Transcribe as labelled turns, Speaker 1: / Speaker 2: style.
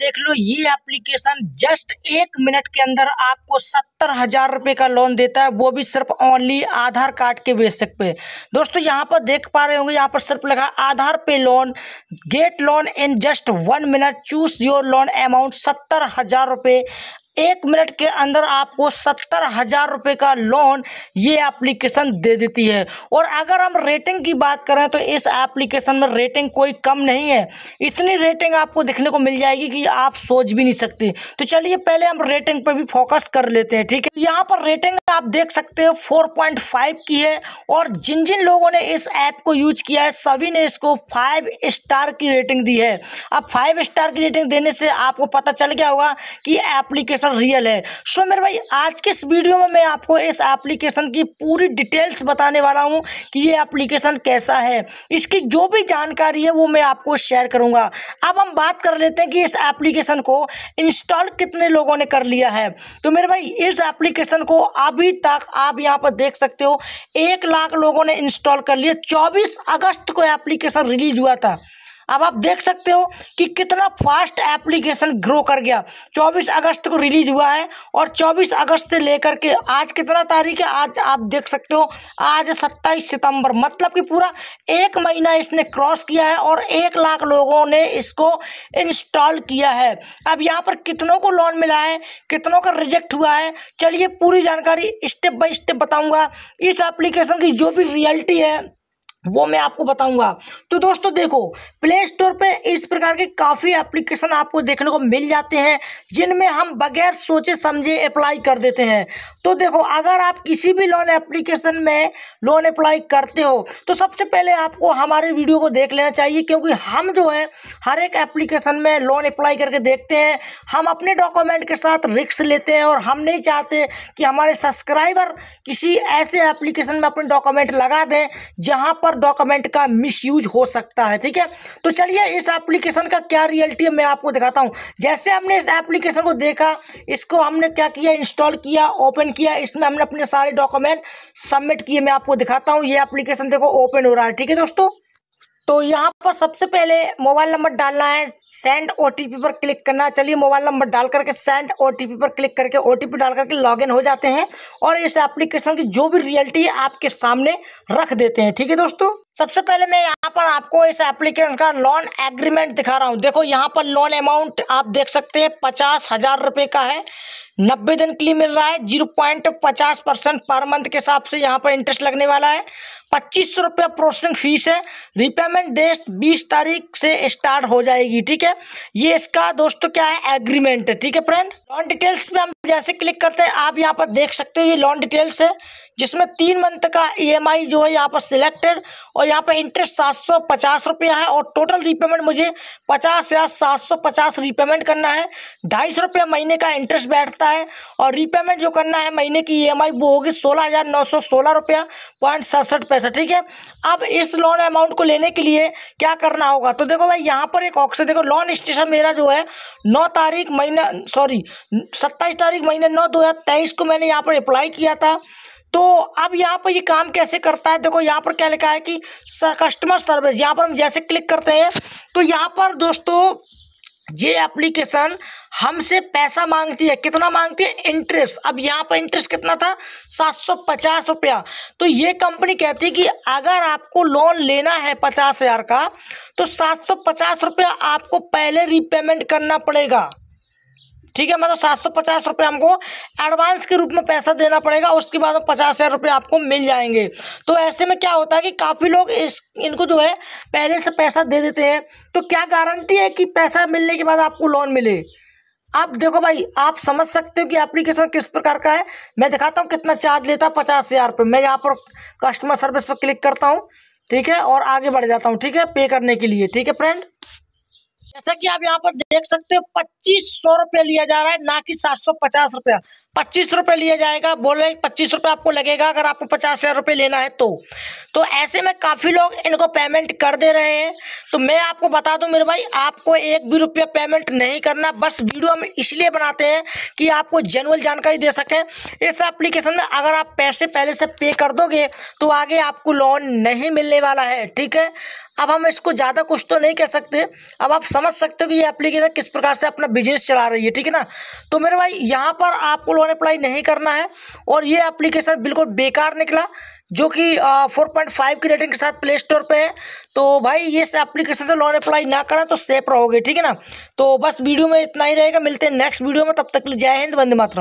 Speaker 1: देख लो ये application just एक मिनट के अंदर आपको सत्तर हजार रुपए का लोन देता है वो भी सिर्फ ओनली आधार कार्ड के बेसिक पे दोस्तों यहाँ पर देख पा रहे होंगे यहाँ पर सिर्फ लगा आधार पे loan get loan in just one minute choose your loan amount सत्तर हजार रुपए एक मिनट के अंदर आपको सत्तर हज़ार रुपये का लोन ये एप्लीकेशन दे देती है और अगर हम रेटिंग की बात करें तो इस एप्लीकेशन में रेटिंग कोई कम नहीं है इतनी रेटिंग आपको देखने को मिल जाएगी कि आप सोच भी नहीं सकते तो चलिए पहले हम रेटिंग पर भी फोकस कर लेते हैं ठीक है यहाँ पर रेटिंग आप देख सकते हो फोर की है और जिन जिन लोगों ने इस ऐप को यूज किया है सभी ने इसको फाइव स्टार की रेटिंग दी है अब फाइव स्टार की रेटिंग देने से आपको पता चल गया होगा कि एप्लीकेशन एप्लीकेशन रियल है सो मेरे भाई आज के इस वीडियो में मैं आपको इस एप्लीकेशन की पूरी डिटेल्स बताने वाला हूँ कि ये एप्लीकेशन कैसा है इसकी जो भी जानकारी है वो मैं आपको शेयर करूँगा अब हम बात कर लेते हैं कि इस एप्लीकेशन को इंस्टॉल कितने लोगों ने कर लिया है तो मेरे भाई इस एप्लीकेशन को अभी तक आप यहाँ पर देख सकते हो एक लाख लोगों ने इंस्टॉल कर लिया चौबीस अगस्त को एप्लीकेशन रिलीज हुआ था अब आप देख सकते हो कि कितना फास्ट एप्लीकेशन ग्रो कर गया 24 अगस्त को रिलीज हुआ है और 24 अगस्त से लेकर के आज कितना तारीख है आज आप देख सकते हो आज 27 सितंबर मतलब कि पूरा एक महीना इसने क्रॉस किया है और एक लाख लोगों ने इसको इंस्टॉल किया है अब यहाँ पर कितनों को लोन मिला है कितनों का रिजेक्ट हुआ है चलिए पूरी जानकारी स्टेप बाई स्टेप बताऊँगा इस एप्लीकेशन की जो भी रियलिटी है वो मैं आपको बताऊंगा तो दोस्तों देखो प्ले स्टोर पे इस प्रकार के काफ़ी एप्लीकेशन आपको देखने को मिल जाते हैं जिनमें हम बगैर सोचे समझे अप्लाई कर देते हैं तो देखो अगर आप किसी भी लोन एप्लीकेशन में लोन अप्लाई करते हो तो सबसे पहले आपको हमारे वीडियो को देख लेना चाहिए क्योंकि हम जो है हर एक एप्लीकेशन में लोन अप्लाई करके देखते हैं हम अपने डॉक्यूमेंट के साथ रिक्स लेते हैं और हम नहीं चाहते कि हमारे सब्सक्राइबर किसी ऐसे एप्लीकेशन में अपने डॉक्यूमेंट लगा दें जहाँ पर डॉक्यूमेंट का मिस हो सकता है ठीक है तो चलिए इस एप्लीकेशन का क्या रियलिटी है मैं आपको दिखाता हूँ जैसे हमने इस एप्लीकेशन को देखा इसको हमने क्या किया इंस्टॉल किया ओपन किया इसमें हमने अपने सारे डॉक्यूमेंट सबमिट किए मैं आपको दिखाता हूँ ये एप्लीकेशन देखो ओपन हो रहा है ठीक है दोस्तों तो यहाँ पर सबसे पहले मोबाइल नंबर डालना है सेंड ओ पर क्लिक करना चलिए मोबाइल नंबर डाल करके सेंड ओ पर क्लिक करके ओ डाल करके लॉगिन हो जाते हैं और इस एप्लीकेशन की जो भी रियलिटी है आपके सामने रख देते हैं ठीक है दोस्तों सबसे पहले मैं यहाँ पर आपको इस एप्लीकेशन का लोन एग्रीमेंट दिखा रहा हूँ देखो यहाँ पर लोन अमाउंट आप देख सकते हैं पचास हज़ार रुपये का है नब्बे दिन के लिए मिल रहा है जीरो पॉइंट पचास परसेंट पर मंथ के हिसाब से यहाँ पर इंटरेस्ट लगने वाला है पच्चीस सौ रुपया प्रोसेसिंग फीस है रिपेमेंट डेट बीस तारीख से स्टार्ट हो जाएगी ठीक है ये इसका दोस्तों क्या है एग्रीमेंट है ठीक है फ्रेंड लॉन्ड डिटेल्स में हम जैसे क्लिक करते हैं आप यहाँ पर देख सकते हो ये लॉन्ड डिटेल्स है जिसमें तीन मंथ का ईएमआई e जो है यहाँ पर सिलेक्टेड और यहाँ पर इंटरेस्ट सात सौ पचास रुपया है और टोटल रीपेमेंट मुझे पचास या सात सौ पचास रीपेमेंट करना है ढाई सौ रुपया महीने का इंटरेस्ट बैठता है और रीपेमेंट जो करना है महीने की ईएमआई e वो होगी सोलह हज़ार नौ सौ सोलह रुपया पॉइंट सड़सठ पैसा ठीक है अब इस लोन अमाउंट को लेने के लिए क्या करना होगा तो देखो भाई यहाँ पर एक ऑप्शन देखो लोन स्टेशन मेरा जो है नौ तारीख महीना सॉरी सत्ताईस तारीख महीने नौ दो हज़ार तेईस को मैंने यहाँ पर अप्लाई किया था तो अब यहाँ पर ये काम कैसे करता है देखो यहाँ पर क्या लिखा है कि कस्टमर सर्विस यहाँ पर हम जैसे क्लिक करते हैं तो यहाँ पर दोस्तों ये एप्लीकेशन हमसे पैसा मांगती है कितना मांगती है इंटरेस्ट अब यहाँ पर इंटरेस्ट कितना था सात सौ पचास रुपया तो ये कंपनी कहती है कि अगर आपको लोन लेना है पचास हज़ार का तो सात सौ पचास रुपया आपको पहले रिपेमेंट करना पड़ेगा ठीक है मतलब सात सौ पचास रुपये हमको एडवांस के रूप में पैसा देना पड़ेगा उसके बाद पचास हज़ार रुपये आपको मिल जाएंगे तो ऐसे में क्या होता है कि काफ़ी लोग इस इनको जो है पहले से पैसा दे देते हैं तो क्या गारंटी है कि पैसा मिलने के बाद आपको लोन मिले आप देखो भाई आप समझ सकते हो कि एप्लीकेशन किस प्रकार का है मैं दिखाता हूँ कितना चार्ज लेता है पचास हज़ार रुपये मैं यहाँ पर कस्टमर सर्विस पर क्लिक करता हूँ ठीक है और आगे बढ़ जाता हूँ ठीक है पे करने के लिए ठीक है फ्रेंड जैसा कि आप यहाँ पर देख सकते हो पच्चीस सौ रुपया लिया जा रहा है ना कि सात सौ पचास रुपया पच्चीस रुपये लिया जाएगा बोल रहे पच्चीस रुपये आपको लगेगा अगर आपको पचास हज़ार रुपये लेना है तो तो ऐसे में काफ़ी लोग इनको पेमेंट कर दे रहे हैं तो मैं आपको बता दूं मेरे भाई आपको एक भी रुपया पेमेंट नहीं करना बस वीडियो हम इसलिए बनाते हैं कि आपको जेनुअल जानकारी दे सकें इस एप्लीकेशन में अगर आप पैसे पहले से पे कर दोगे तो आगे आपको लोन नहीं मिलने वाला है ठीक है अब हम इसको ज़्यादा कुछ तो नहीं कह सकते अब आप समझ सकते हो कि ये एप्लीकेशन किस प्रकार से अपना बिजनेस चला रही है ठीक है ना तो मेरे भाई यहाँ पर आपको लोन अप्लाई नहीं करना है और ये एप्लीकेशन बिल्कुल बेकार निकला जो कि फोर पॉइंट फाइव की रेटिंग के साथ प्ले स्टोर पर है तो भाई ये एप्लीकेशन से लोन अप्लाई ना करें तो सेफ रहोगे ठीक है ना तो बस वीडियो में इतना ही रहेगा मिलते हैं नेक्स्ट वीडियो में तब तक जय हिंद वंदे मातरम